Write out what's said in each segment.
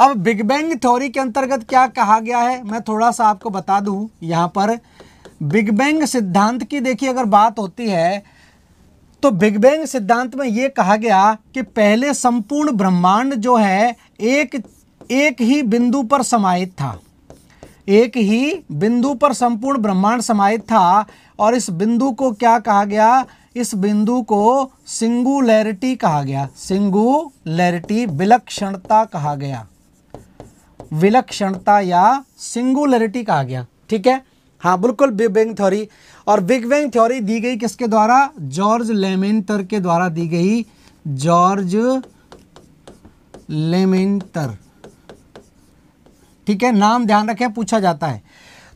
अब big bang theory के अंतर्गत क्या कहा गया है मैं थोड़ा सा आपको बता दूं यहाँ पर बिग बैंग सिद्धांत की देखिए अगर बात होती है तो बिग बैंग सिद्धांत में ये कहा गया कि पहले संपूर्ण ब्रह्मांड जो है एक एक ही बिंदु पर समाहित था एक ही बिंदु पर संपूर्ण ब्रह्मांड समाहित था और इस बिंदु को क्या कहा गया इस बिंदु को सिंगुलैरिटी कहा गया सिंगुलैरिटी विलक्षणता कहा गया विलक्षणता या सिंगुलरिटी कहा गया ठीक है हाँ बिल्कुल बिग बैंग थ्योरी और बिग बैंग थ्योरी दी गई किसके द्वारा जॉर्ज लेमेंटर के द्वारा दी गई जॉर्ज लेमेंटर ठीक है नाम ध्यान रखें पूछा जाता है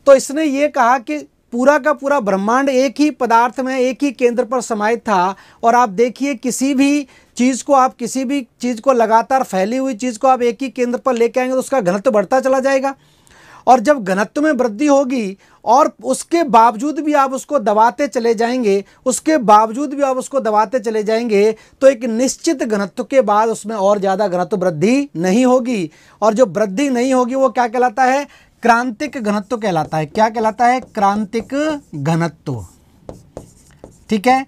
तो इसने ये कहा कि पूरा का पूरा ब्रह्मांड एक ही पदार्थ में एक ही केंद्र पर समाहित था और आप देखिए किसी भी चीज़ को आप किसी भी चीज़ को लगातार फैली हुई चीज़ को आप एक ही केंद्र पर लेके आएंगे तो उसका घनत्व बढ़ता चला जाएगा और जब घनत्व में वृद्धि होगी और उसके बावजूद भी आप उसको दबाते चले जाएंगे उसके बावजूद भी आप उसको दबाते चले जाएंगे तो एक निश्चित घनत्व के बाद उसमें और ज़्यादा घनत्व वृद्धि नहीं होगी और जो वृद्धि नहीं होगी वो क्या कहलाता है क्रांतिक घनत्व कहलाता है क्या कहलाता है क्रांतिक घनत्व ठीक है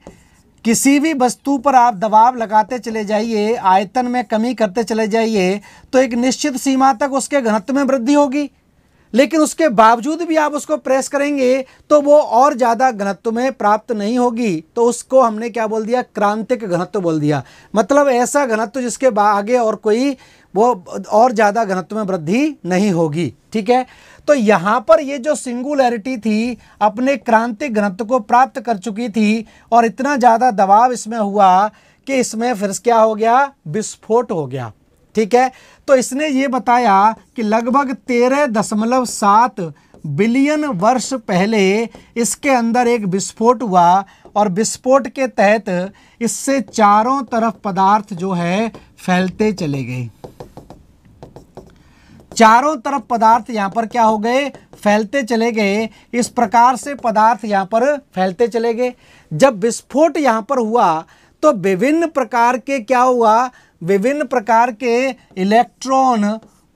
किसी भी वस्तु पर आप दबाव लगाते चले जाइए आयतन में कमी करते चले जाइए तो एक निश्चित सीमा तक उसके घनत्व में वृद्धि होगी लेकिन उसके बावजूद भी आप उसको प्रेस करेंगे तो वो और ज़्यादा घनत्व में प्राप्त नहीं होगी तो उसको हमने क्या बोल दिया क्रांतिक घनत्व बोल दिया मतलब ऐसा घनत्व जिसके आगे और कोई वो और ज़्यादा घनत्व में वृद्धि नहीं होगी ठीक है तो यहाँ पर ये जो सिंगुलैरिटी थी अपने क्रांतिक घनत्व को प्राप्त कर चुकी थी और इतना ज़्यादा दबाव इसमें हुआ कि इसमें फिर क्या हो गया विस्फोट हो गया ठीक है तो इसने ये बताया कि लगभग तेरह दशमलव सात बिलियन वर्ष पहले इसके अंदर एक विस्फोट हुआ और विस्फोट के तहत इससे चारों तरफ पदार्थ जो है फैलते चले गए चारों तरफ पदार्थ यहाँ पर क्या हो गए फैलते चले गए इस प्रकार से पदार्थ यहाँ पर फैलते चले गए जब विस्फोट यहाँ पर हुआ तो विभिन्न प्रकार के क्या हुआ विभिन्न प्रकार के इलेक्ट्रॉन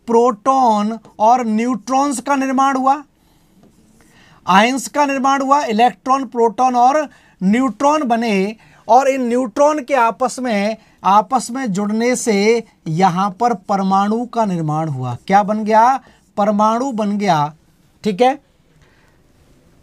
प्रोटॉन और न्यूट्रॉन्स का निर्माण हुआ आयंस का निर्माण हुआ इलेक्ट्रॉन प्रोटॉन और न्यूट्रॉन बने और इन न्यूट्रॉन के आपस में आपस में जुड़ने से यहाँ पर परमाणु का निर्माण हुआ क्या बन गया परमाणु बन गया ठीक है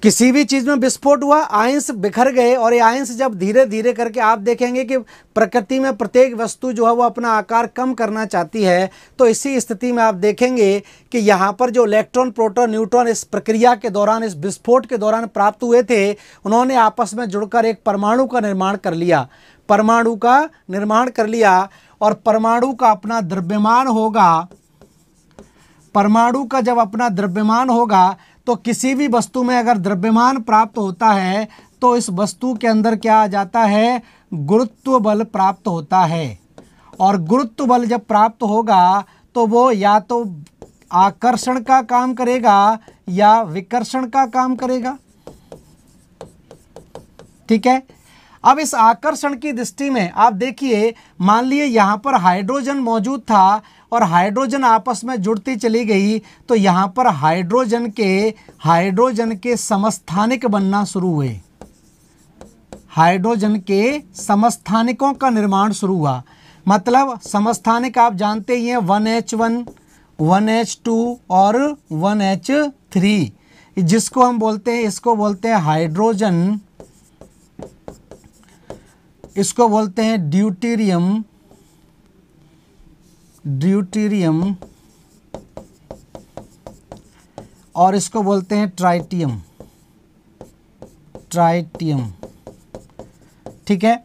किसी भी चीज़ में विस्फोट हुआ आयंस बिखर गए और ये आयंस जब धीरे धीरे करके आप देखेंगे कि प्रकृति में प्रत्येक वस्तु जो है वो अपना आकार कम करना चाहती है तो इसी स्थिति में आप देखेंगे कि यहाँ पर जो इलेक्ट्रॉन प्रोटॉन न्यूट्रॉन इस प्रक्रिया के दौरान इस विस्फोट के दौरान प्राप्त हुए थे उन्होंने आपस में जुड़कर एक परमाणु का निर्माण कर लिया परमाणु का निर्माण कर लिया और परमाणु का अपना द्रव्यमान होगा परमाणु का जब अपना द्रव्यमान होगा तो किसी भी वस्तु में अगर द्रव्यमान प्राप्त होता है तो इस वस्तु के अंदर क्या आ जाता है गुरुत्व बल प्राप्त होता है और गुरुत्व बल जब प्राप्त होगा तो वो या तो आकर्षण का काम करेगा या विकर्षण का काम करेगा ठीक है अब इस आकर्षण की दृष्टि में आप देखिए मान लिए यहाँ पर हाइड्रोजन मौजूद था और हाइड्रोजन आपस में जुड़ती चली गई तो यहाँ पर हाइड्रोजन के हाइड्रोजन के समस्थानिक बनना शुरू हुए हाइड्रोजन के समस्थानिकों का निर्माण शुरू हुआ मतलब समस्थानिक आप जानते ही हैं one H one one H two और वन एच थ्री जिसको हम बोलते हैं इसको बोलते हैं हाइड्रोजन इसको बोलते हैं ड्यूटीरियम ड्यूटीरियम और इसको बोलते हैं ट्राइटियम ट्राइटियम ठीक है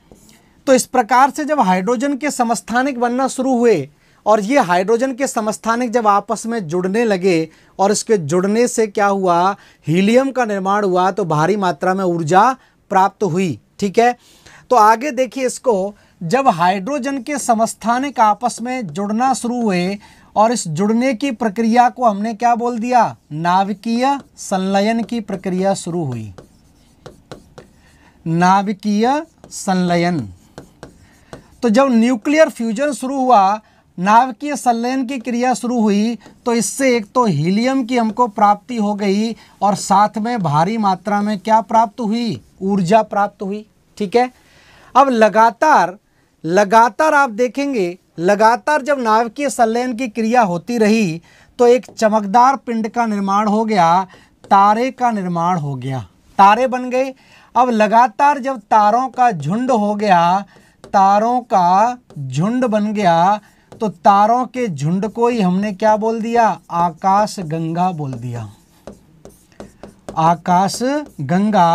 तो इस प्रकार से जब हाइड्रोजन के समस्थानिक बनना शुरू हुए और ये हाइड्रोजन के समस्थानिक जब आपस में जुड़ने लगे और इसके जुड़ने से क्या हुआ हीलियम का निर्माण हुआ तो भारी मात्रा में ऊर्जा प्राप्त हुई ठीक है तो आगे देखिए इसको जब हाइड्रोजन के समस्थानिक आपस में जुड़ना शुरू हुए और इस जुड़ने की प्रक्रिया को हमने क्या बोल दिया नाभिकीय संलयन की प्रक्रिया शुरू हुई नाभिकीय संलयन तो जब न्यूक्लियर फ्यूजन शुरू हुआ नाभिकीय संलयन की क्रिया शुरू हुई तो इससे एक तो हीलियम की हमको प्राप्ति हो गई और साथ में भारी मात्रा में क्या प्राप्त हुई ऊर्जा प्राप्त हुई ठीक है अब लगातार लगातार आप देखेंगे लगातार जब नाभिकीय संलयन की क्रिया होती रही तो एक चमकदार पिंड का निर्माण हो गया तारे का निर्माण हो गया तारे बन गए अब लगातार जब तारों का झुंड हो गया तारों का झुंड बन गया तो तारों के झुंड को ही हमने क्या बोल दिया आकाश गंगा बोल दिया आकाश गंगा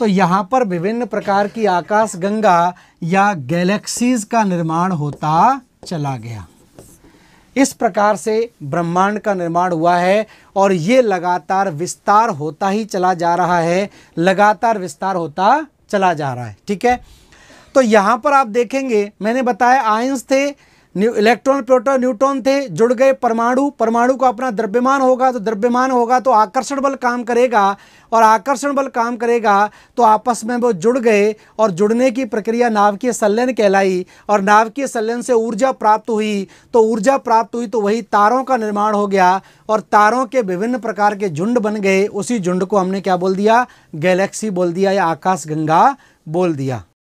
तो यहाँ पर विभिन्न प्रकार की आकाशगंगा या गैलेक्सीज का निर्माण होता चला गया इस प्रकार से ब्रह्मांड का निर्माण हुआ है और ये लगातार विस्तार होता ही चला जा रहा है लगातार विस्तार होता चला जा रहा है ठीक है तो यहाँ पर आप देखेंगे मैंने बताया आयंस थे इलेक्ट्रॉन प्रोटॉन न्यूट्रॉन थे जुड़ गए परमाणु परमाणु को अपना द्रव्यमान होगा तो द्रव्यमान होगा तो आकर्षण बल काम करेगा और आकर्षण बल काम करेगा तो आपस में वो जुड़ गए और जुड़ने की प्रक्रिया नावकीय संलयन कहलाई और नावकीय संलयन से ऊर्जा प्राप्त हुई तो ऊर्जा प्राप्त हुई तो वही तारों का निर्माण हो गया और तारों के विभिन्न प्रकार के झुंड बन गए उसी झुंड को हमने क्या बोल दिया गैलेक्सी बोल दिया या आकाश गंगा बोल दिया